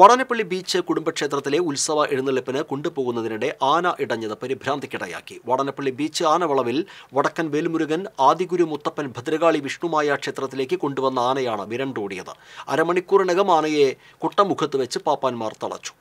Vadanappally beach കുടുംബക്ഷേത്രത്തിലെ ഉത്സവ എഴുന്നള്ളിപ്പിന് കൊണ്ടുപോകുന്നതിനിടെ ആന ഇടഞ്ഞത് പരിഭ്രാന്തിക്കിടയാക്കി Vadanappally beach ആനവളവിൽ വടക്കൻ വേൽമുരുകൻ ആദിഗുരു മുത്തപ്പൻ ഭദ്രകാളി വിഷ്ണുമായ ക്ഷേത്രത്തിലേക്ക് കൊണ്ടുവന്ന ആനയാണ് വിരണ്ടോടിയത് അരമണിക്കൂറിനകം ആനയെ കുട്ടമുഖത്ത് വെച്ച് പാപ്പാന്മാർ തളച്ചു